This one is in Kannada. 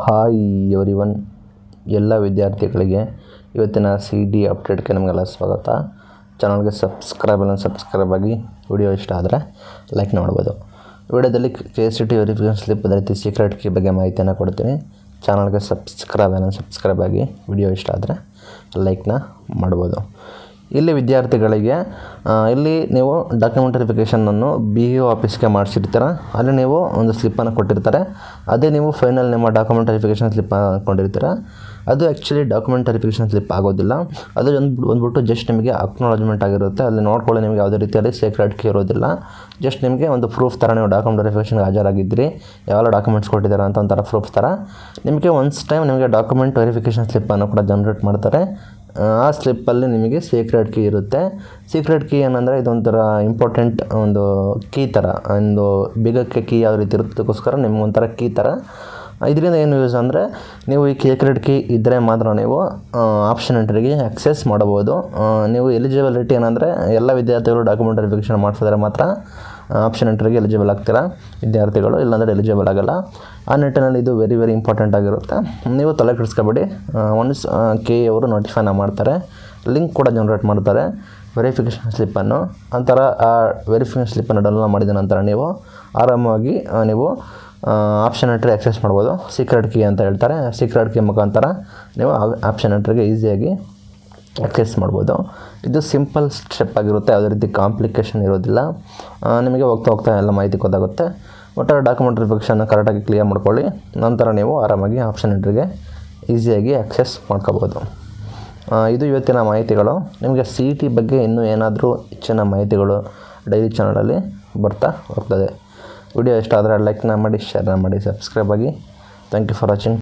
ಹಾಯ್ ಎವ್ರಿ ಒನ್ ಎಲ್ಲ ವಿದ್ಯಾರ್ಥಿಗಳಿಗೆ ಇವತ್ತಿನ ಸಿ ಡಿ ಅಪ್ಡೇಟ್ಗೆ ನಮಗೆಲ್ಲ ಸ್ವಾಗತ ಚಾನಲ್ಗೆ ಸಬ್ಸ್ಕ್ರೈಬ್ ಅಲ್ಲ ಸಬ್ಸ್ಕ್ರೈಬ್ ಆಗಿ ವಿಡಿಯೋ ಇಷ್ಟ ಆದರೆ ಲೈಕ್ ನೋಡ್ಬೋದು ವಿಡಿಯೋದಲ್ಲಿ K S C T verification slip ಅದೇ ರೀತಿ ಸೀಕ್ರೆಟ್ ಕೀ ಬಗ್ಗೆ ಮಾಹಿತಿಯನ್ನು ಕೊಡ್ತೀನಿ ಚಾನಲ್ಗೆ ಸಬ್ಸ್ಕ್ರೈಬ್ ಅಲ್ಲ ಸಬ್ಸ್ಕ್ರೈಬ್ ಆಗಿ ವಿಡಿಯೋ ಇಷ್ಟ ಆದರೆ ಲೈಕ್ನ ಮಾಡ್ಬೋದು ಇಲ್ಲಿ ವಿದ್ಯಾರ್ಥಿಗಳಿಗೆ ಇಲ್ಲಿ ನೀವು ಡಾಕ್ಯುಮೆಂಟ್ ವೆರಿಫಿಕೇಷನನ್ನು ಬಿ ಇ ಒ ಆಫೀಸ್ಗೆ ಮಾಡಿಸಿರ್ತೀರ ಅಲ್ಲಿ ನೀವು ಒಂದು ಸ್ಲಿಪ್ಪನ್ನು ಕೊಟ್ಟಿರ್ತಾರೆ ಅದೇ ನೀವು ಫೈನಲ್ ನಿಮ್ಮ ಡಾಕ್ಯುಮೆಂಟ್ ವೆರಿಫಿಕೇಷನ್ ಸ್ಲಿಪ್ ಹಾಕ್ಕೊಂಡಿರ್ತೀರ ಅದು ಆ್ಯಕ್ಚುಲಿ ಡಾಕ್ಯುಮೆಂಟ್ ವೆರಿಫಿಕೇಷನ್ ಸ್ಲಿಪ್ ಆಗೋದಿಲ್ಲ ಅದು ಒಂದು ಬಂದ್ಬಿಟ್ಟು ಜಸ್ಟ್ ನಿಮಗೆ ಅಕ್ನಾಲಜ್ಮೆಂಟ್ ಆಗಿರುತ್ತೆ ಅಲ್ಲಿ ನೋಡ್ಕೊಳ್ಳಿ ನಿಮಗೆ ಯಾವುದೇ ರೀತಿಯಲ್ಲಿ ಸೇಕ್ರೆಡ್ ಕೀ ಇರೋದಿಲ್ಲ ಜಸ್ಟ್ ನಿಮಗೆ ಒಂದು ಪ್ರೂಫ್ ಥರ ನೀವು ಡಾಕ್ಯುಮೆಂಟ್ ವೆರಿಫಿಕೇಷನ್ಗೆ ಹಾಜರಾಗಿದ್ದೀರಿ ಯಾವೆಲ್ಲ ಡಾಕ್ಯುಮೆಂಟ್ಸ್ ಕೊಟ್ಟಿದ್ದಾರೆ ಅಂತ ಒಂಥರ ಪ್ರೂಫ್ ಥರ ನಿಮಗೆ ಒನ್ಸ್ ಟೈಮ್ ನಿಮಗೆ ಡಾಕ್ಯುಮೆಂಟ್ ವೆರಿಫಿಕೇಷನ್ ಸ್ಲಿಪ್ಪನ್ನು ಕೂಡ ಜನ್ರೇಟ್ ಮಾಡ್ತಾರೆ ಆ ಸ್ಲಿಪ್ಪಲ್ಲಿ ನಿಮಗೆ ಸೀಕ್ರೆಟ್ ಕೀ ಇರುತ್ತೆ ಸೀಕ್ರೆಟ್ ಕೀ ಏನಂದರೆ ಇದೊಂಥರ ಇಂಪಾರ್ಟೆಂಟ್ ಒಂದು ಕೀ ಥರ ಒಂದು ಬಿಗಕ್ಕೆ ಕೀ ಯಾವ ರೀತಿ ಇರುತ್ತಕ್ಕೋಸ್ಕರ ನಿಮಗೊಂಥರ ಕೀ ಥರ ಇದರಿಂದ ಏನು ಯೂಸ್ ಅಂದರೆ ನೀವು ಈ ಸೀಕ್ರೆಟ್ ಕೀ ಇದ್ದರೆ ಮಾತ್ರ ನೀವು ಆಪ್ಷನ್ ಎಂಟ್ರಿಗೆ ಆಕ್ಸೆಸ್ ಮಾಡಬಹುದು ನೀವು ಎಲಿಜಿಬಿಲಿಟಿ ಏನಂದರೆ ಎಲ್ಲ ವಿದ್ಯಾರ್ಥಿಗಳು ಡಾಕ್ಯುಮೆಂಟ್ ವೆರಿಫಿಕೇಷನ್ ಮಾಡಿಸಿದ್ರೆ ಮಾತ್ರ ಆಪ್ಷನ್ ಎಂಟ್ರಿಗೆ ಎಲಿಜಿಬಲ್ ಆಗ್ತೀರಾ ವಿದ್ಯಾರ್ಥಿಗಳು ಇಲ್ಲಾಂದರೆ ಎಲಿಜಿಬಲ್ ಆಗೋಲ್ಲ ಆ ನಿಟ್ಟಿನಲ್ಲಿ ಇದು ವೆರಿ ವೆರಿ ಇಂಪಾರ್ಟೆಂಟ್ ಆಗಿರುತ್ತೆ ನೀವು ತಲೆ ಕೆಡಿಸ್ಕೊಬೇಡಿ ಒನ್ಸ್ ಕೆ ಅವರು ನೋಟಿಫೈನ ಮಾಡ್ತಾರೆ ಲಿಂಕ್ ಕೂಡ ಜನ್ರೇಟ್ ಮಾಡ್ತಾರೆ ವೆರಿಫಿಕೇಷನ್ ಸ್ಲಿಪ್ಪನ್ನು ಅಂತರ ಆ ವೆರಿಫಿಕೇಷನ್ ಸ್ಲಿಪ್ಪನ್ನು ಡೌನ್ಲೋಡ್ ಮಾಡಿದ ನಂತರ ನೀವು ಆರಾಮವಾಗಿ ನೀವು ಆಪ್ಷನ್ ಎಂಟ್ರಿ ಆಕ್ಸೆಸ್ ಮಾಡ್ಬೋದು ಸೀಕ್ರೆಟ್ ಕೀ ಅಂತ ಹೇಳ್ತಾರೆ ಸೀಕ್ರೆಟ್ ಕೀ ಮುಖಾಂತರ ನೀವು ಆಪ್ಷನ್ ಎಂಟ್ರಿಗೆ ಈಸಿಯಾಗಿ ಆಕ್ಸೆಸ್ ಮಾಡ್ಬೋದು ಇದು ಸಿಂಪಲ್ ಸ್ಟೆಪ್ ಆಗಿರುತ್ತೆ ಯಾವುದೇ ರೀತಿ ಕಾಂಪ್ಲಿಕೇಶನ್ ಇರೋದಿಲ್ಲ ನಿಮಗೆ ಹೋಗ್ತಾ ಹೋಗ್ತಾ ಎಲ್ಲ ಮಾಹಿತಿ ಗೊತ್ತಾಗುತ್ತೆ ಒಟ್ಟಾರೆ ಡಾಕ್ಯುಮೆಂಟ್ ರಿಫೆಕ್ಷನ್ನ ಕರೆಕ್ಟಾಗಿ ಕ್ಲಿಯರ್ ಮಾಡ್ಕೊಳ್ಳಿ ನಂತರ ನೀವು ಆರಾಮಾಗಿ ಆಪ್ಷನ್ ಎಂಟ್ರಿಗೆ ಈಸಿಯಾಗಿ ಆಕ್ಸೆಸ್ ಮಾಡ್ಕೋಬೋದು ಇದು ಇವತ್ತಿನ ಮಾಹಿತಿಗಳು ನಿಮಗೆ ಸಿ ಇ ಟಿ ಬಗ್ಗೆ ಇನ್ನೂ ಏನಾದರೂ ಹೆಚ್ಚಿನ ಮಾಹಿತಿಗಳು ಡೈಲಿ ಚಾನಲಲ್ಲಿ ಬರ್ತಾ ಹೋಗ್ತದೆ ವಿಡಿಯೋ ಇಷ್ಟ ಆದರೆ ಲೈಕ್ನ ಮಾಡಿ ಶೇರ್ನ ಮಾಡಿ ಸಬ್ಸ್ಕ್ರೈಬ್ ಆಗಿ ಥ್ಯಾಂಕ್ ಯು ಫಾರ್ ವಾಚಿಂಗ್